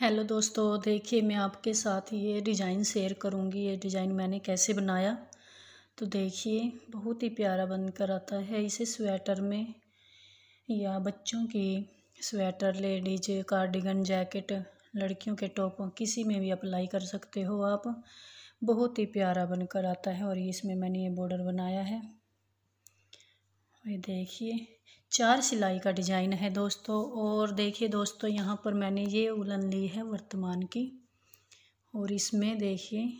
hello दोस्तों देखिए मैं आपके साथ ये डिज़ाइन शेयर करूँगी ये डिज़ाइन मैंने कैसे बनाया तो देखिए बहुत ही प्यारा बनकर आता है इसे स्वेटर में या बच्चों की स्वेटर लेडीज कार्डिगन जैकेट लड़कियों के टॉप किसी में भी अप्लाई कर सकते हो आप बहुत ही प्यारा बनकर आता है और इसमें मैंने ये बॉर्डर बनाया है ये देखिए चार सिलाई का डिजाइन है दोस्तों और देखिए दोस्तों यहाँ पर मैंने ये उलन ली है वर्तमान की और इसमें देखिए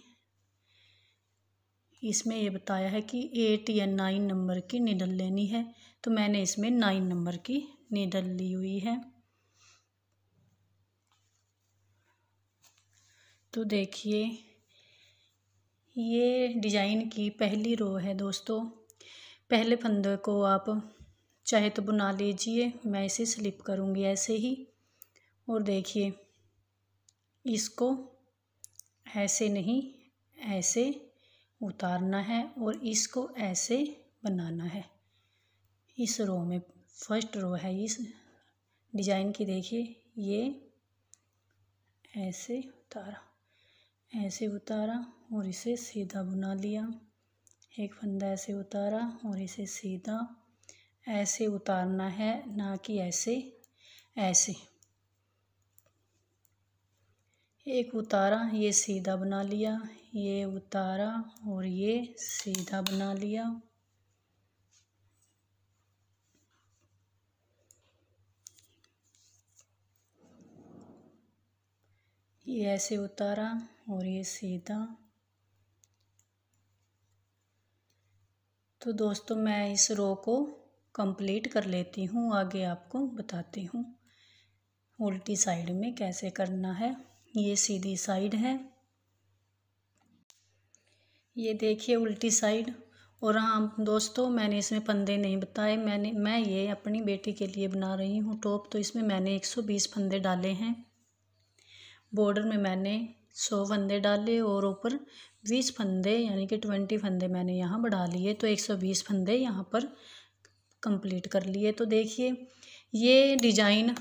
इसमें ये बताया है कि एट या नाइन नंबर की निडल लेनी है तो मैंने इसमें नाइन नंबर की निडल ली हुई है तो देखिए ये डिजाइन की पहली रो है दोस्तों पहले फंदे को आप चाहे तो बुना लीजिए मैं इसे स्लिप करूँगी ऐसे ही और देखिए इसको ऐसे नहीं ऐसे उतारना है और इसको ऐसे बनाना है इस रो में फर्स्ट रो है इस डिज़ाइन की देखिए ये ऐसे उतारा ऐसे उतारा और इसे सीधा बुना लिया एक फंदा ऐसे उतारा और इसे सीधा ऐसे उतारना है ना कि ऐसे ऐसे एक उतारा ये सीधा बना लिया ये उतारा और ये सीधा बना लिया ये ऐसे उतारा और ये सीधा तो दोस्तों मैं इस रो को कंप्लीट कर लेती हूँ आगे आपको बताती हूँ उल्टी साइड में कैसे करना है ये सीधी साइड है ये देखिए उल्टी साइड और हाँ दोस्तों मैंने इसमें फंदे नहीं बताए मैंने मैं ये अपनी बेटी के लिए बना रही हूँ टॉप तो इसमें मैंने 120 फंदे डाले हैं बॉर्डर में मैंने सौ फंदे डाले और ऊपर बीस फंदे यानी कि ट्वेंटी फंदे मैंने यहाँ बढ़ा लिए तो एक सौ बीस फंदे यहाँ पर कंप्लीट कर लिए तो देखिए ये डिजाइन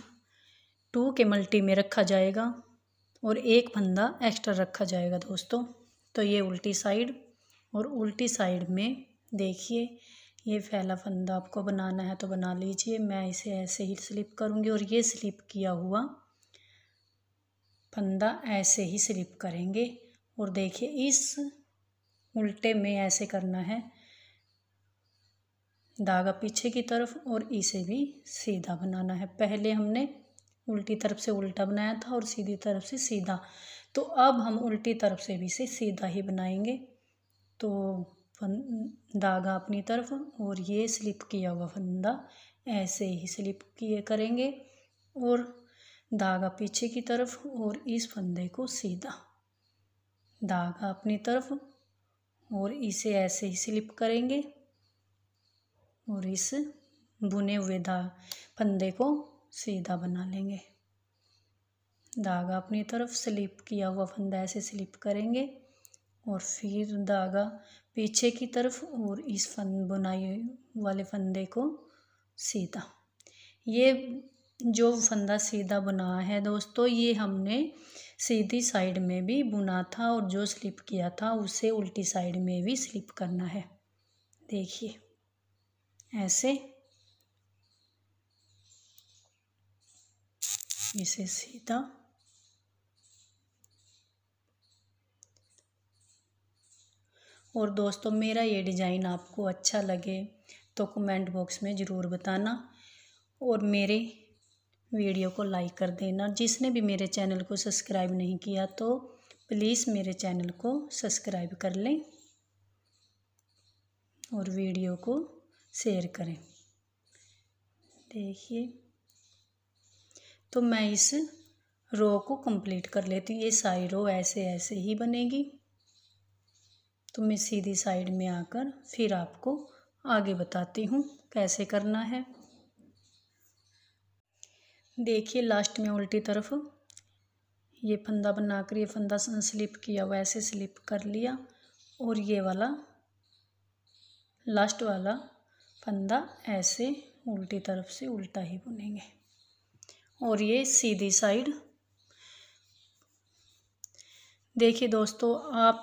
टू के मल्टी में रखा जाएगा और एक फंदा एक्स्ट्रा रखा जाएगा दोस्तों तो ये उल्टी साइड और उल्टी साइड में देखिए ये फैला फंदा आपको बनाना है तो बना लीजिए मैं इसे ऐसे ही स्लिप करूँगी और ये स्लिप किया हुआ फंदा ऐसे ही स्लिप करेंगे और देखिए इस उल्टे में ऐसे करना है धागा पीछे की तरफ और इसे भी सीधा बनाना है पहले हमने उल्टी तरफ से उल्टा बनाया था और सीधी तरफ से सीधा तो अब हम उल्टी तरफ से भी इसे सीधा ही बनाएंगे तो धागा अपनी तरफ और ये स्लिप किया हुआ फंदा ऐसे ही स्लिप किए करेंगे और धागा पीछे की तरफ और इस फंदे को सीधा धागा अपनी तरफ और इसे ऐसे ही स्लिप करेंगे और इस बुने हुए धा फंदे को सीधा बना लेंगे धागा अपनी तरफ स्लिप किया हुआ फंदा ऐसे स्लिप करेंगे और फिर धागा पीछे की तरफ और इस फंद बुनाई वाले फंदे को सीधा ये जो फंदा सीधा बना है दोस्तों ये हमने सीधी साइड में भी बुना था और जो स्लिप किया था उसे उल्टी साइड में भी स्लिप करना है देखिए ऐसे इसे सीधा और दोस्तों मेरा ये डिज़ाइन आपको अच्छा लगे तो कमेंट बॉक्स में ज़रूर बताना और मेरे वीडियो को लाइक कर देना जिसने भी मेरे चैनल को सब्सक्राइब नहीं किया तो प्लीज़ मेरे चैनल को सब्सक्राइब कर लें और वीडियो को शेयर करें देखिए तो मैं इस रो को कंप्लीट कर लेती हूँ ये सारी रो ऐसे ऐसे ही बनेगी तो मैं सीधी साइड में आकर फिर आपको आगे बताती हूँ कैसे करना है देखिए लास्ट में उल्टी तरफ ये फंदा बनाकर ये फंदा स्लिप किया वैसे ऐसे स्लिप कर लिया और ये वाला लास्ट वाला फंदा ऐसे उल्टी तरफ से उल्टा ही बुनेंगे और ये सीधी साइड देखिए दोस्तों आप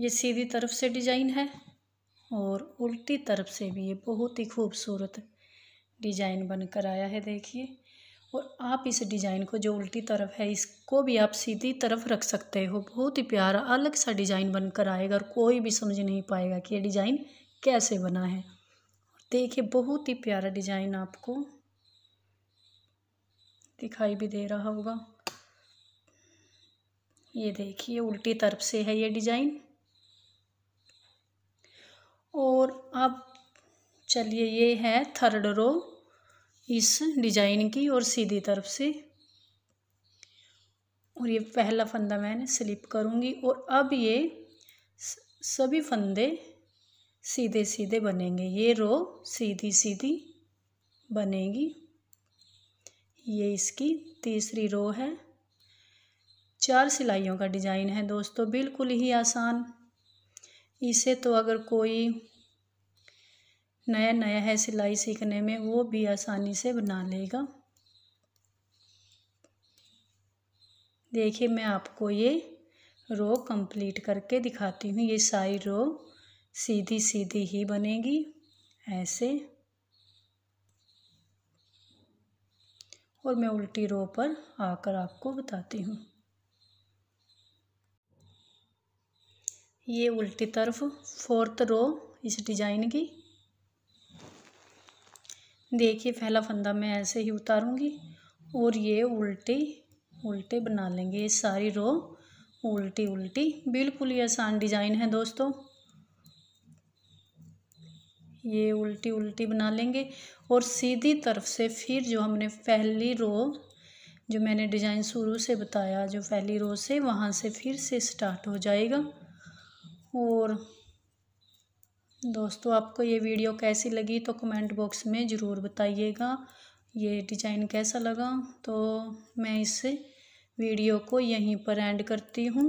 ये सीधी तरफ से डिजाइन है और उल्टी तरफ से भी ये बहुत ही खूबसूरत डिज़ाइन बनकर आया है देखिए और आप इस डिज़ाइन को जो उल्टी तरफ है इसको भी आप सीधी तरफ रख सकते हो बहुत ही प्यारा अलग सा डिज़ाइन बनकर आएगा और कोई भी समझ नहीं पाएगा कि ये डिज़ाइन कैसे बना है देखिए बहुत ही प्यारा डिज़ाइन आपको दिखाई भी दे रहा होगा ये देखिए उल्टी तरफ से है ये डिज़ाइन और आप चलिए ये है थर्ड रो इस डिजाइन की और सीधी तरफ से और ये पहला फंदा मैंने स्लिप करूँगी और अब ये सभी फंदे सीधे सीधे बनेंगे ये रो सीधी सीधी बनेगी ये इसकी तीसरी रो है चार सिलाइयों का डिज़ाइन है दोस्तों बिल्कुल ही आसान इसे तो अगर कोई नया नया है सिलाई सीखने में वो भी आसानी से बना लेगा देखिए मैं आपको ये रो कंप्लीट करके दिखाती हूँ ये सारी रो सीधी सीधी ही बनेगी ऐसे और मैं उल्टी रो पर आकर आपको बताती हूँ ये उल्टी तरफ फोर्थ रो इस डिज़ाइन की देखिए पहला फंदा मैं ऐसे ही उतारूंगी और ये उल्टी उल्टे बना लेंगे ये सारी रो उल्टी उल्टी बिल्कुल ही आसान डिजाइन है दोस्तों ये उल्टी उल्टी बना लेंगे और सीधी तरफ से फिर जो हमने पहली रो जो मैंने डिज़ाइन शुरू से बताया जो पहली रो से वहाँ से फिर से स्टार्ट हो जाएगा और दोस्तों आपको ये वीडियो कैसी लगी तो कमेंट बॉक्स में ज़रूर बताइएगा ये डिज़ाइन कैसा लगा तो मैं इस वीडियो को यहीं पर एंड करती हूँ